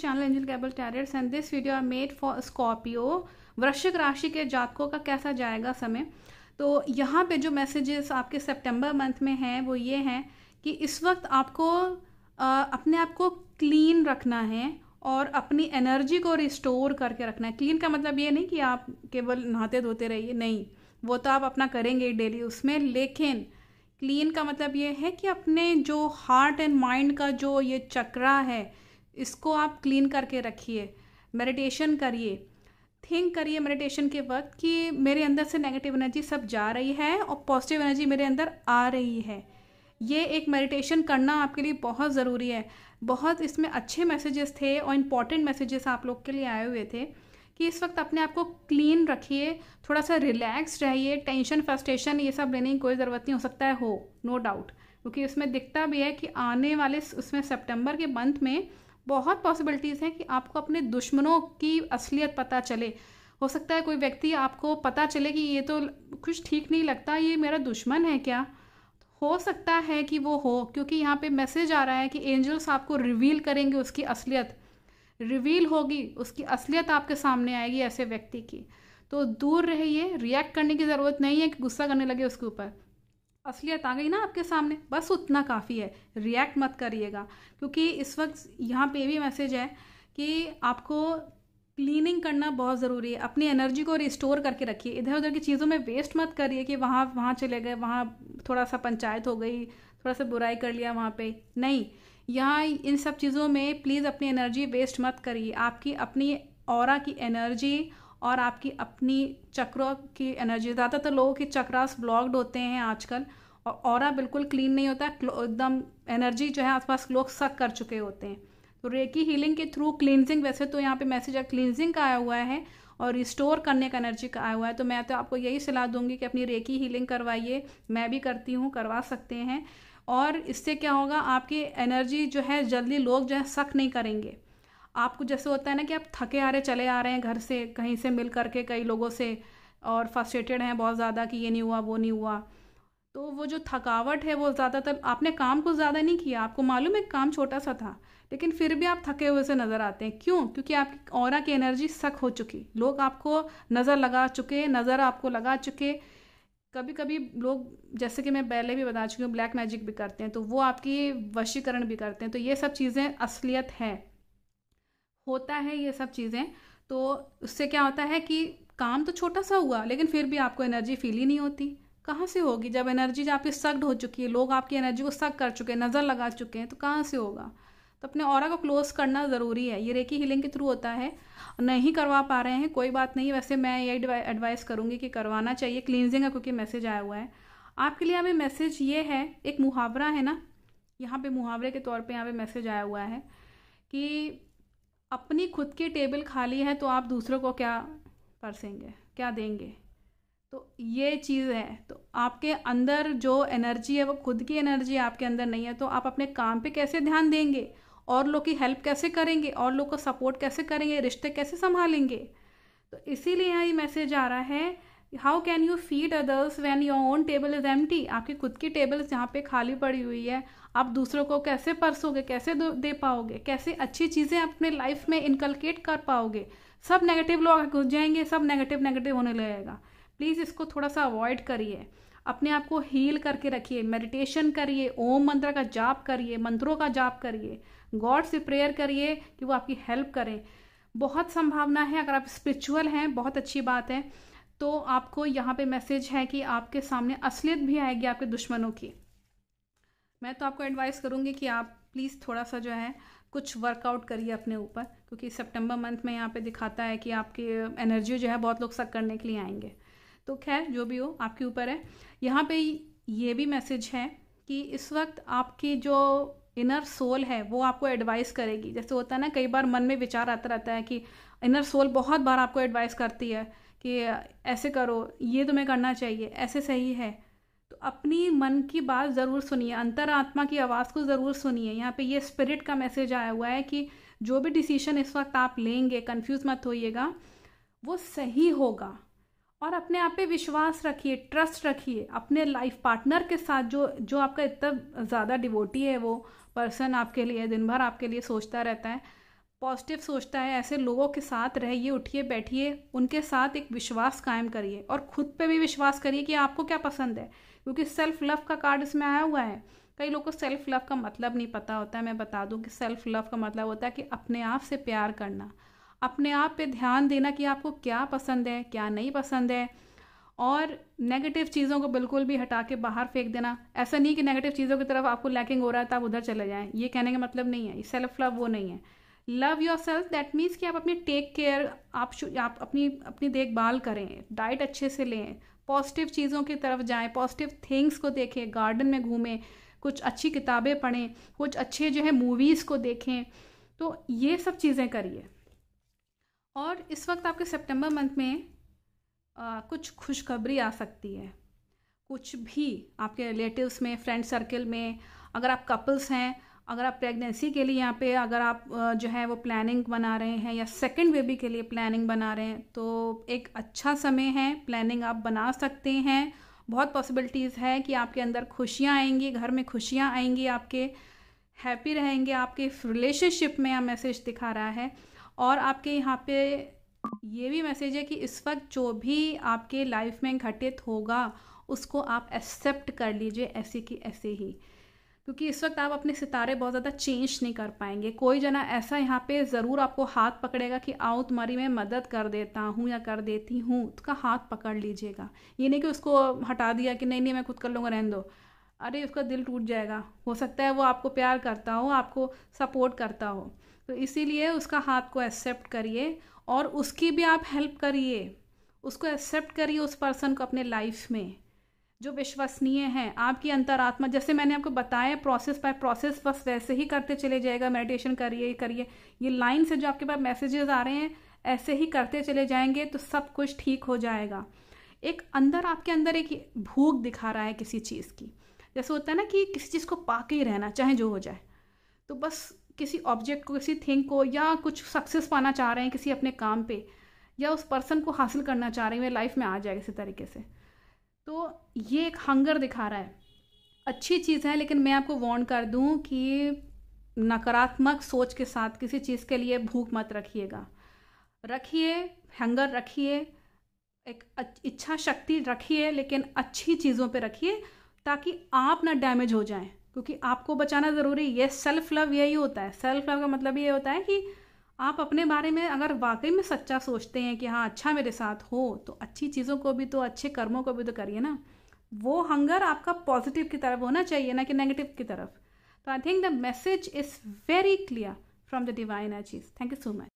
channel angel cable terriers and this video are made for Scorpio वृश्चिक राशि के जातकों का कैसा जाएगा समय तो यहाँ पे जो मैसेजेस आपके सितंबर मंथ में हैं वो ये हैं कि इस वक्त आपको आ, अपने आप को क्लीन रखना है और अपनी एनर्जी को रिस्टोर करके रखना है क्लीन का मतलब ये नहीं कि आप केवल नहाते धोते रहिए नहीं वो तो आप अपना करेंगे डेली उसमें लेकिन क्लीन का मतलब ये है कि अपने जो हार्ट एंड माइंड का जो ये चक्रा है इसको आप क्लीन करके रखिए मेडिटेशन करिए थिंक करिए मेडिटेशन के वक्त कि मेरे अंदर से नेगेटिव एनर्जी सब जा रही है और पॉजिटिव एनर्जी मेरे अंदर आ रही है ये एक मेडिटेशन करना आपके लिए बहुत ज़रूरी है बहुत इसमें अच्छे मैसेजेस थे और इम्पॉर्टेंट मैसेजेस आप लोग के लिए आए हुए थे कि इस वक्त अपने आप को क्लीन रखिए थोड़ा सा रिलैक्स रहिए टेंशन फ्रस्ट्रेशन ये सब लेने की कोई ज़रूरत नहीं हो सकता है हो नो डाउट क्योंकि उसमें दिखता भी है कि आने वाले उसमें सेप्टेम्बर के मंथ में बहुत पॉसिबिलिटीज़ हैं कि आपको अपने दुश्मनों की असलियत पता चले हो सकता है कोई व्यक्ति आपको पता चले कि ये तो कुछ ठीक नहीं लगता ये मेरा दुश्मन है क्या हो सकता है कि वो हो क्योंकि यहाँ पे मैसेज आ रहा है कि एंजल्स आपको रिवील करेंगे उसकी असलियत रिवील होगी उसकी असलियत आपके सामने आएगी ऐसे व्यक्ति की तो दूर रहिए रिएक्ट करने की ज़रूरत नहीं है कि गुस्सा करने लगे उसके ऊपर असलियत आ गई ना आपके सामने बस उतना काफ़ी है रिएक्ट मत करिएगा क्योंकि इस वक्त यहाँ पे भी मैसेज है कि आपको क्लीनिंग करना बहुत ज़रूरी है अपनी एनर्जी को रिस्टोर करके रखिए इधर उधर की चीज़ों में वेस्ट मत करिए कि वहाँ वहाँ चले गए वहाँ थोड़ा सा पंचायत हो गई थोड़ा सा बुराई कर लिया वहाँ पे नहीं यहाँ इन सब चीज़ों में प्लीज़ अपनी एनर्जी वेस्ट मत करिए आपकी अपनी और की एनर्जी और आपकी अपनी चक्रों की एनर्जी ज़्यादातर लोगों के चक्रास ब्लॉक्ड होते हैं आजकल और और बिल्कुल क्लीन नहीं होता एकदम एनर्जी जो है आसपास लोग सक कर चुके होते हैं तो रेकी हीलिंग के थ्रू क्लिनजिंग वैसे तो यहाँ पे मैसेज है क्लिनजिंग का आया हुआ है और रिस्टोर करने का एनर्जी का आया हुआ है तो मैं तो आपको यही सलाह दूंगी कि अपनी रेकी हीलिंग करवाइए मैं भी करती हूँ करवा सकते हैं और इससे क्या होगा आपकी एनर्जी जो है जल्दी लोग जो है सक नहीं करेंगे आपको जैसे होता है ना कि आप थके आ रहे चले आ रहे हैं घर से कहीं से मिल करके कई लोगों से और फ्रस्ट्रेटेड हैं बहुत ज़्यादा कि ये नहीं हुआ वो नहीं हुआ तो वो जो थकावट है वो ज़्यादातर आपने काम को ज़्यादा नहीं किया आपको मालूम है काम छोटा सा था लेकिन फिर भी आप थके हुए से नज़र आते हैं क्यों क्योंकि आपकी और की एनर्जी सक हो चुकी लोग आपको नज़र लगा चुके नज़र आपको लगा चुके कभी कभी लोग जैसे कि मैं पहले भी बता चुकी हूँ ब्लैक मैजिक भी करते हैं तो वो आपकी वशीकरण भी करते हैं तो ये सब चीज़ें असलियत हैं होता है ये सब चीज़ें तो उससे क्या होता है कि काम तो छोटा सा हुआ लेकिन फिर भी आपको एनर्जी फील ही नहीं होती कहाँ से होगी जब एनर्जी जब आपकी सक्ड हो चुकी है लोग आपकी एनर्जी को सक कर चुके हैं नज़र लगा चुके हैं तो कहाँ से होगा तो अपने और को क्लोज करना ज़रूरी है ये रेकी हीलिंग के थ्रू होता है नहीं करवा पा रहे हैं कोई बात नहीं वैसे मैं ये एडवाइस करूँगी कि करवाना चाहिए क्लिनजिंग का क्योंकि मैसेज आया हुआ है आपके लिए हमें मैसेज ये है एक मुहावरा है ना यहाँ पे मुहावरे के तौर पे यहाँ पे मैसेज आया हुआ है कि अपनी खुद की टेबल खाली है तो आप दूसरों को क्या परसेंगे क्या देंगे तो ये चीज़ है तो आपके अंदर जो एनर्जी है वो खुद की एनर्जी आपके अंदर नहीं है तो आप अपने काम पे कैसे ध्यान देंगे और लोग की हेल्प कैसे करेंगे और लोग को सपोर्ट कैसे करेंगे रिश्ते कैसे संभालेंगे तो इसीलिए यहाँ ये मैसेज आ रहा है how can you feed others when your own table is एम आपकी खुद की टेबल जहाँ पे खाली पड़ी हुई है आप दूसरों को कैसे परसोगे कैसे दे पाओगे कैसे अच्छी चीज़ें अपने लाइफ में इनकलकेट कर पाओगे सब नेगेटिव लोग घुस जाएंगे सब नेगेटिव नेगेटिव होने लगेगा प्लीज़ इसको थोड़ा सा अवॉइड करिए अपने आप को हील करके रखिए मेडिटेशन करिए ओम मंत्र का जाप करिए मंत्रों का जाप करिए गॉड से प्रेयर करिए कि वो आपकी हेल्प करें बहुत संभावना है अगर आप स्पिरिचुअल हैं बहुत अच्छी बात है तो आपको यहाँ पे मैसेज है कि आपके सामने असलियत भी आएगी आपके दुश्मनों की मैं तो आपको एडवाइस करूँगी कि आप प्लीज़ थोड़ा सा जो है कुछ वर्कआउट करिए अपने ऊपर क्योंकि सितंबर मंथ में यहाँ पे दिखाता है कि आपकी एनर्जी जो है बहुत लोग सक करने के लिए आएंगे तो खैर जो भी हो आपके ऊपर है यहाँ पे ये भी मैसेज है कि इस वक्त आपकी जो इनर सोल है वो आपको एडवाइस करेगी जैसे होता है ना कई बार मन में विचार आता रहता है कि इनर सोल बहुत बार आपको एडवाइस करती है कि ऐसे करो ये तुम्हें करना चाहिए ऐसे सही है तो अपनी मन की बात ज़रूर सुनिए अंतरात्मा की आवाज़ को ज़रूर सुनिए यहाँ पे ये स्पिरिट का मैसेज आया हुआ है कि जो भी डिसीजन इस वक्त आप लेंगे कंफ्यूज मत होइएगा वो सही होगा और अपने आप पे विश्वास रखिए ट्रस्ट रखिए अपने लाइफ पार्टनर के साथ जो जो आपका इतना ज़्यादा डिवोटी है वो पर्सन आपके लिए दिन भर आपके लिए सोचता रहता है पॉजिटिव सोचता है ऐसे लोगों के साथ रहिए उठिए बैठिए उनके साथ एक विश्वास कायम करिए और खुद पे भी विश्वास करिए कि आपको क्या पसंद है क्योंकि सेल्फ लव का कार्ड इसमें आया हुआ है कई लोगों को सेल्फ लव का मतलब नहीं पता होता है मैं बता दूं कि सेल्फ लव का मतलब होता है कि अपने आप से प्यार करना अपने आप पे ध्यान देना कि आपको क्या पसंद है क्या नहीं पसंद है और नेगेटिव चीज़ों को बिल्कुल भी हटा के बाहर फेंक देना ऐसा नहीं कि नेगेटिव चीज़ों की तरफ आपको लैकिंग हो रहा है तो आप उधर चले जाएं ये कहने का मतलब नहीं है सेल्फ लव वो नहीं है love yourself that means कि आप अपने टेक केयर आप आप अपनी अपनी देखभाल करें डाइट अच्छे से लें पॉजिटिव चीज़ों की तरफ जाएं पॉजिटिव थिंग्स को देखें गार्डन में घूमें कुछ अच्छी किताबें पढ़ें कुछ अच्छे जो है मूवीज़ को देखें तो ये सब चीज़ें करिए और इस वक्त आपके सितंबर मंथ में आ, कुछ खुशखबरी आ सकती है कुछ भी आपके रिलेटिव्स में फ्रेंड सर्कल में अगर आप कपल्स हैं अगर आप प्रेगनेंसी के लिए यहाँ पे अगर आप जो है वो प्लानिंग बना रहे हैं या सेकंड बेबी के लिए प्लानिंग बना रहे हैं तो एक अच्छा समय है प्लानिंग आप बना सकते हैं बहुत पॉसिबिलिटीज़ है कि आपके अंदर खुशियाँ आएंगी घर में खुशियाँ आएंगी आपके हैप्पी रहेंगे आपके रिलेशनशिप में यह मैसेज दिखा रहा है और आपके यहाँ पे ये भी मैसेज है कि इस वक्त जो भी आपके लाइफ में घटित होगा उसको आप एक्सेप्ट कर लीजिए ऐसे कि ऐसे ही क्योंकि इस वक्त आप अपने सितारे बहुत ज़्यादा चेंज नहीं कर पाएंगे कोई जना ऐसा यहाँ पे ज़रूर आपको हाथ पकड़ेगा कि आओ तुम्हारी मैं मदद कर देता हूँ या कर देती हूँ तो उसका हाथ पकड़ लीजिएगा ये नहीं कि उसको हटा दिया कि नहीं नहीं मैं खुद कर लूँगा रहने दो अरे उसका दिल टूट जाएगा हो सकता है वो आपको प्यार करता हो आपको सपोर्ट करता हो तो इसीलिए उसका हाथ को एक्सेप्ट करिए और उसकी भी आप हेल्प करिए उसको एक्सेप्ट करिए उस पर्सन को अपने लाइफ में जो विश्वसनीय हैं आपकी अंतरात्मा जैसे मैंने आपको बताया प्रोसेस बाय प्रोसेस बस वैसे ही करते चले जाएगा मेडिटेशन करिए करिए ये लाइन से जो आपके पास मैसेजेस आ रहे हैं ऐसे ही करते चले जाएंगे तो सब कुछ ठीक हो जाएगा एक अंदर आपके अंदर एक भूख दिखा रहा है किसी चीज़ की जैसे होता है ना कि किसी चीज़ को पाके ही रहना चाहे जो हो जाए तो बस किसी ऑब्जेक्ट को किसी थिंग को या कुछ सक्सेस पाना चाह रहे हैं किसी अपने काम पे या उस पर्सन को हासिल करना चाह रहे हैं वे लाइफ में आ जाए किसी तरीके से तो ये एक हंगर दिखा रहा है अच्छी चीज़ है लेकिन मैं आपको वॉर्न कर दूँ कि नकारात्मक सोच के साथ किसी चीज़ के लिए भूख मत रखिएगा रखिए हंगर रखिए एक इच्छा शक्ति रखिए लेकिन अच्छी चीज़ों पे रखिए ताकि आप ना डैमेज हो जाएं क्योंकि आपको बचाना ज़रूरी है सेल्फ लव यही होता है सेल्फ लव का मतलब ये होता है कि आप अपने बारे में अगर वाकई में सच्चा सोचते हैं कि हाँ अच्छा मेरे साथ हो तो अच्छी चीज़ों को भी तो अच्छे कर्मों को भी तो करिए ना वो हंगर आपका पॉजिटिव की तरफ होना चाहिए ना कि नेगेटिव की तरफ तो I think the message is very clear from the divine चीज़ थैंक यू सो मच